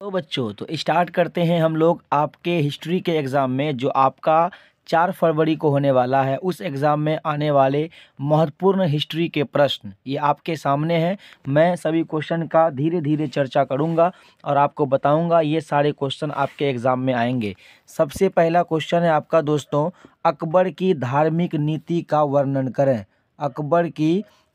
तो बच्चों तो स्टार्ट करते हैं हम लोग आपके हिस्ट्री के एग्ज़ाम में जो आपका चार फरवरी को होने वाला है उस एग्ज़ाम में आने वाले महत्वपूर्ण हिस्ट्री के प्रश्न ये आपके सामने हैं मैं सभी क्वेश्चन का धीरे धीरे चर्चा करूंगा और आपको बताऊंगा ये सारे क्वेश्चन आपके एग्ज़ाम में आएंगे सबसे पहला क्वेश्चन है आपका दोस्तों अकबर की धार्मिक नीति का वर्णन करें अकबर की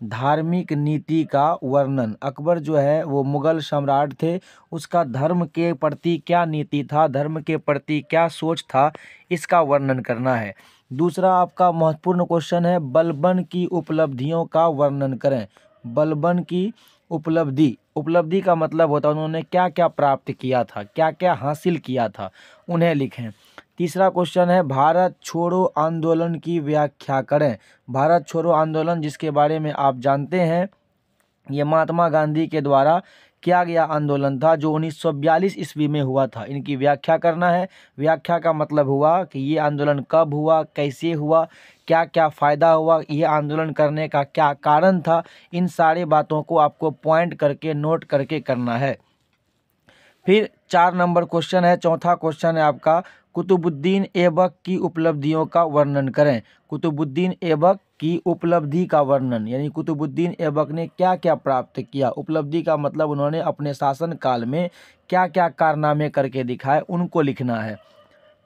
धार्मिक नीति का वर्णन अकबर जो है वो मुग़ल सम्राट थे उसका धर्म के प्रति क्या नीति था धर्म के प्रति क्या सोच था इसका वर्णन करना है दूसरा आपका महत्वपूर्ण क्वेश्चन है बलबन की उपलब्धियों का वर्णन करें बलबन की उपलब्धि उपलब्धि का मतलब होता है उन्होंने क्या क्या प्राप्त किया था क्या क्या हासिल किया था उन्हें लिखें तीसरा क्वेश्चन है भारत छोड़ो आंदोलन की व्याख्या करें भारत छोड़ो आंदोलन जिसके बारे में आप जानते हैं ये महात्मा गांधी के द्वारा किया गया आंदोलन था जो 1942 ईस्वी में हुआ था इनकी व्याख्या करना है व्याख्या का मतलब हुआ कि ये आंदोलन कब हुआ कैसे हुआ क्या क्या फ़ायदा हुआ ये आंदोलन करने का क्या कारण था इन सारे बातों को आपको पॉइंट करके नोट करके करना है फिर चार नंबर क्वेश्चन है चौथा क्वेश्चन है आपका कुतुबुद्दीन ऐबक की उपलब्धियों का वर्णन करें कुतुबुद्दीन ऐबक की उपलब्धि का वर्णन यानी कुतुबुद्दीन ऐबक ने क्या क्या प्राप्त किया उपलब्धि का मतलब उन्होंने अपने शासन काल में क्या क्या कारनामे करके दिखाए उनको लिखना है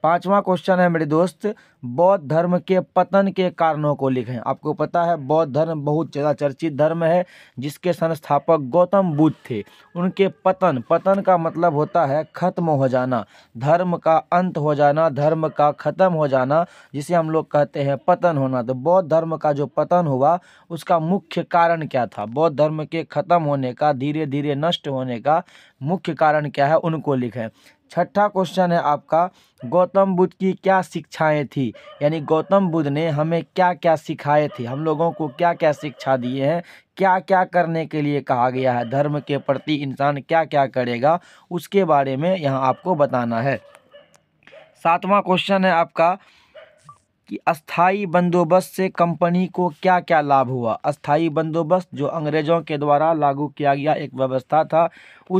पांचवा क्वेश्चन है मेरे दोस्त बौद्ध धर्म के पतन के कारणों को लिखें आपको पता है बौद्ध धर्म बहुत ज़्यादा चर्चित धर्म है जिसके संस्थापक गौतम बुद्ध थे उनके पतन पतन का मतलब होता है ख़त्म हो जाना धर्म का अंत हो जाना धर्म का ख़त्म हो जाना जिसे हम लोग कहते हैं पतन होना तो बौद्ध धर्म का जो पतन हुआ उसका मुख्य कारण क्या था बौद्ध धर्म के ख़त्म होने का धीरे धीरे नष्ट होने का मुख्य कारण क्या है उनको लिखें छठा क्वेश्चन है आपका गौतम बुद्ध की क्या शिक्षाएं थी यानी गौतम बुद्ध ने हमें क्या क्या सिखाए थे हम लोगों को क्या क्या शिक्षा दिए हैं क्या क्या करने के लिए कहा गया है धर्म के प्रति इंसान क्या क्या करेगा उसके बारे में यहाँ आपको बताना है सातवां क्वेश्चन है आपका कि अस्थाई बंदोबस्त से कंपनी को क्या क्या लाभ हुआ अस्थाई बंदोबस्त जो अंग्रेज़ों के द्वारा लागू किया गया एक व्यवस्था था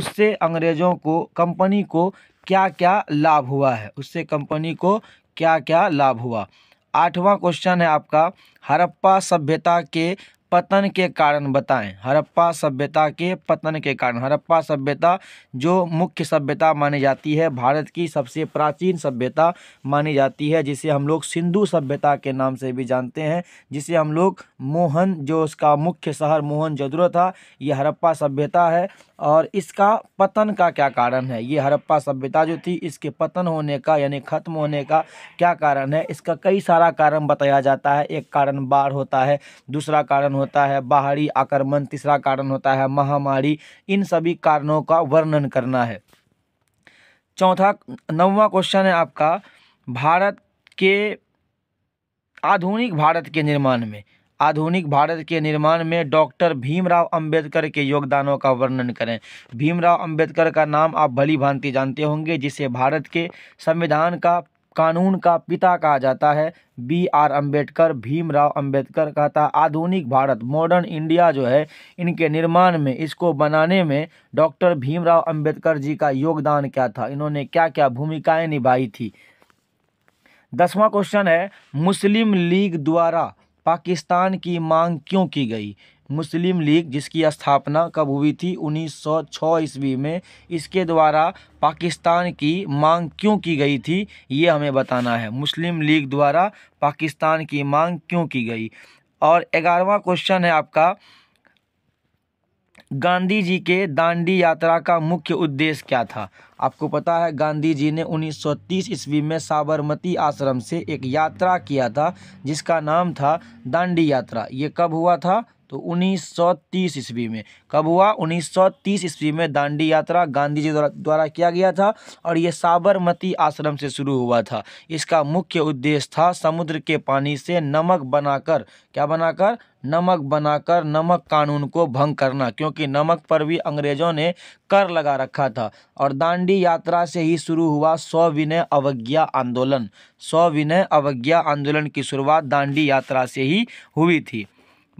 उससे अंग्रेज़ों को कंपनी को क्या क्या लाभ हुआ है उससे कंपनी को क्या क्या लाभ हुआ आठवां क्वेश्चन है आपका हड़प्पा सभ्यता के पतन के कारण बताएं हड़प्पा सभ्यता के पतन के कारण हरप्पा सभ्यता जो मुख्य सभ्यता मानी जाती है भारत की सबसे प्राचीन सभ्यता मानी जाती है जिसे हम लोग सिंधु सभ्यता के नाम से भी जानते हैं जिसे हम लोग मोहन जो उसका मुख्य शहर मोहन जदुरो था यह हरप्पा सभ्यता है और इसका पतन का क्या कारण है ये हड़प्पा सभ्यता जो थी इसके पतन होने का यानी ख़त्म होने का क्या कारण है इसका कई सारा कारण बताया जाता है एक कारण बाढ़ होता है दूसरा कारण होता है बाहरी आक्रमण तीसरा कारण होता है महामारी इन सभी कारणों का वर्णन करना है चौथा नौवा क्वेश्चन है आपका भारत के आधुनिक भारत के निर्माण में आधुनिक भारत के निर्माण में डॉक्टर भीमराव अंबेडकर के योगदानों का वर्णन करें भीमराव अंबेडकर का नाम आप भली भांति जानते होंगे जिसे भारत के संविधान का कानून का पिता कहा जाता है बी आर अंबेडकर भीमराव अंबेडकर कहता आधुनिक भारत मॉडर्न इंडिया जो है इनके निर्माण में इसको बनाने में डॉक्टर भीमराव अंबेडकर जी का योगदान क्या था इन्होंने क्या क्या भूमिकाएं निभाई थी दसवां क्वेश्चन है मुस्लिम लीग द्वारा पाकिस्तान की मांग क्यों की गई मुस्लिम लीग जिसकी स्थापना कब हुई थी 1906 ईस्वी में इसके द्वारा पाकिस्तान की मांग क्यों की गई थी ये हमें बताना है मुस्लिम लीग द्वारा पाकिस्तान की मांग क्यों की गई और ग्यारहवा क्वेश्चन है आपका गांधी जी के दांडी यात्रा का मुख्य उद्देश्य क्या था आपको पता है गांधी जी ने 1930 ईस्वी में साबरमती आश्रम से एक यात्रा किया था जिसका नाम था दांडी यात्रा ये कब हुआ था तो 1930 ईस्वी में कब हुआ 1930 ईस्वी में दांडी यात्रा गांधी जी द्वारा किया गया था और ये साबरमती आश्रम से शुरू हुआ था इसका मुख्य उद्देश्य था समुद्र के पानी से नमक बनाकर क्या बनाकर नमक बनाकर नमक कानून को भंग करना क्योंकि नमक पर भी अंग्रेज़ों ने कर लगा रखा था और दांडी यात्रा से ही शुरू हुआ स्विनय अवज्ञा आंदोलन स्विनय अवज्ञा आंदोलन की शुरुआत दांडी यात्रा से ही हुई थी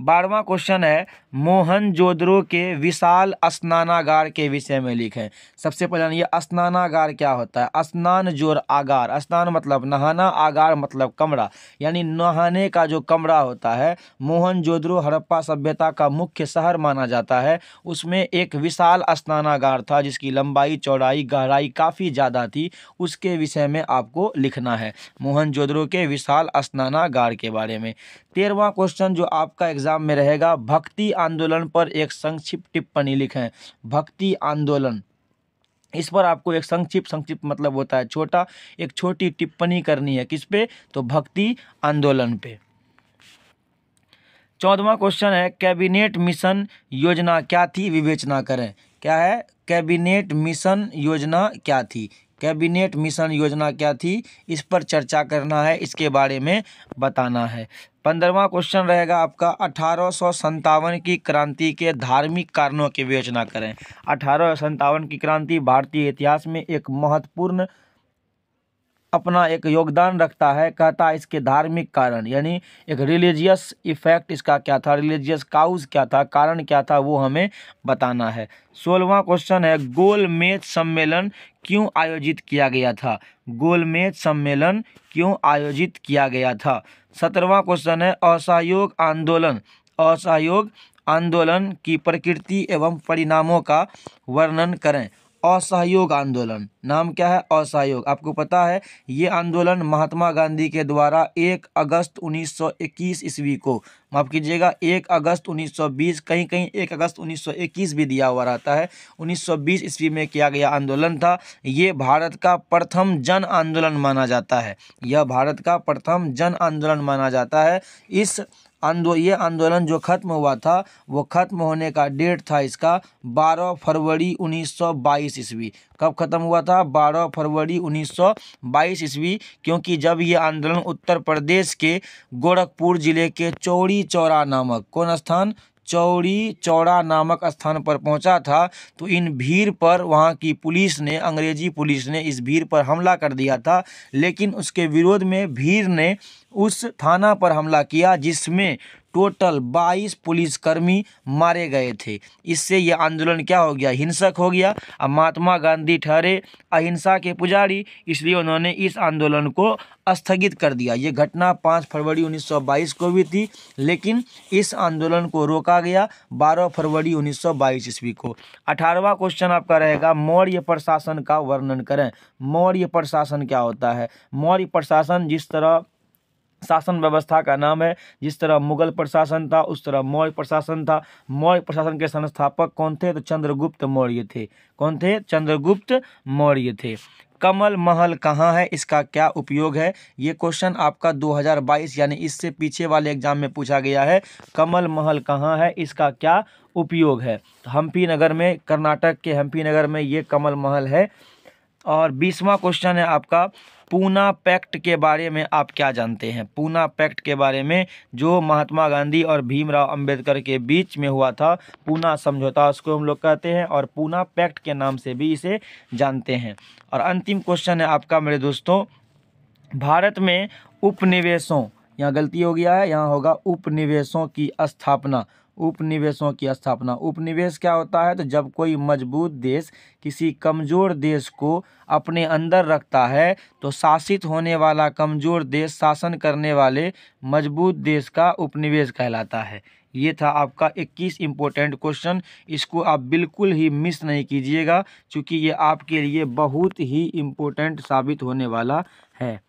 बारहवा क्वेश्चन है मोहन जोदरों के विशाल स्नानागार के विषय में लिखें सबसे पहले ये स्नानागार क्या होता है स्नान जोर आगार स्नान मतलब नहाना आगार मतलब कमरा यानी नहाने का जो कमरा होता है मोहन जोदरो हड़प्पा सभ्यता का मुख्य शहर माना जाता है उसमें एक विशाल स्नानागार था जिसकी लंबाई चौड़ाई गहराई काफ़ी ज़्यादा थी उसके विषय में आपको लिखना है मोहन के विशाल स्नानागार के बारे में तेरहवा क्वेश्चन जो आपका एग्जाम एग्जाम में रहेगा भक्ति आंदोलन पर एक संक्षिप्त टिप्पणी लिखें भक्ति आंदोलन इस पर आपको एक संक्षिप्त संक्षिप्त मतलब होता है छोटा एक छोटी टिप्पणी करनी है किस पे तो भक्ति आंदोलन पे चौदवा क्वेश्चन है कैबिनेट मिशन योजना क्या थी विवेचना करें क्या है कैबिनेट मिशन योजना क्या थी कैबिनेट मिशन योजना क्या थी इस पर चर्चा करना है इसके बारे में बताना है पंद्रवा क्वेश्चन रहेगा आपका अठारह की क्रांति के धार्मिक कारणों की विवेचना करें अठारह की क्रांति भारतीय इतिहास में एक महत्वपूर्ण अपना एक योगदान रखता है कहता है इसके धार्मिक कारण यानी एक रिलीजियस इफेक्ट इसका क्या था रिलीजियस काउज क्या था कारण क्या था वो हमें बताना है सोलवा क्वेश्चन है गोलमेज सम्मेलन क्यों आयोजित किया गया था गोलमेज सम्मेलन क्यों आयोजित किया गया था सत्रहवा क्वेश्चन है असहयोग आंदोलन असहयोग आंदोलन की प्रकृति एवं परिणामों का वर्णन करें असहयोग आंदोलन नाम क्या है असहयोग आपको पता है ये आंदोलन महात्मा गांधी के द्वारा 1 अगस्त 1921 ईस्वी को माफ़ कीजिएगा 1 अगस्त 1920 कहीं कहीं 1 अगस्त 1921 भी दिया हुआ रहता है 1920 ईस्वी में किया गया आंदोलन था ये भारत का प्रथम जन आंदोलन माना जाता है यह भारत का प्रथम जन आंदोलन माना जाता है इस आंदो ये आंदोलन जो ख़त्म हुआ था वो ख़त्म होने का डेट था इसका 12 फरवरी 1922 ईस्वी कब ख़त्म हुआ था 12 फरवरी 1922 ईस्वी क्योंकि जब ये आंदोलन उत्तर प्रदेश के गोरखपुर ज़िले के चौड़ी चौरा नामक कौन स्थान चौड़ी चौड़ा नामक स्थान पर पहुंचा था तो इन भीड़ पर वहां की पुलिस ने अंग्रेजी पुलिस ने इस भीड़ पर हमला कर दिया था लेकिन उसके विरोध में भीड़ ने उस थाना पर हमला किया जिसमें टोटल 22 पुलिसकर्मी मारे गए थे इससे यह आंदोलन क्या हो गया हिंसक हो गया अब महात्मा गांधी ठहरे अहिंसा के पुजारी इसलिए उन्होंने इस आंदोलन को स्थगित कर दिया ये घटना 5 फरवरी 1922 को भी थी लेकिन इस आंदोलन को रोका गया 12 फरवरी 1922 ईस्वी को अठारहवा क्वेश्चन आपका रहेगा मौर्य प्रशासन का वर्णन करें मौर्य प्रशासन क्या होता है मौर्य प्रशासन जिस तरह शासन व्यवस्था का नाम है जिस तरह मुगल प्रशासन था उस तरह मौर्य प्रशासन था मौर्य प्रशासन के संस्थापक कौन थे तो चंद्रगुप्त मौर्य थे कौन थे चंद्रगुप्त मौर्य थे कमल महल कहाँ है इसका क्या उपयोग है ये क्वेश्चन आपका 2022 यानी इससे पीछे वाले एग्जाम में पूछा गया है कमल महल कहाँ है इसका क्या उपयोग है तो हम्पी नगर में कर्नाटक के हम्पी नगर में ये कमल महल है और बीसवा क्वेश्चन है आपका पूना पैक्ट के बारे में आप क्या जानते हैं पूना पैक्ट के बारे में जो महात्मा गांधी और भीमराव अंबेडकर के बीच में हुआ था पूना समझौता उसको हम लोग कहते हैं और पूना पैक्ट के नाम से भी इसे जानते हैं और अंतिम क्वेश्चन है आपका मेरे दोस्तों भारत में उपनिवेशों यहाँ गलती हो गया है यहाँ होगा उपनिवेशों की स्थापना उपनिवेशों की स्थापना उपनिवेश क्या होता है तो जब कोई मजबूत देश किसी कमज़ोर देश को अपने अंदर रखता है तो शासित होने वाला कमज़ोर देश शासन करने वाले मजबूत देश का उपनिवेश कहलाता है ये था आपका 21 इम्पोर्टेंट क्वेश्चन इसको आप बिल्कुल ही मिस नहीं कीजिएगा क्योंकि ये आपके लिए बहुत ही इम्पोर्टेंट साबित होने वाला है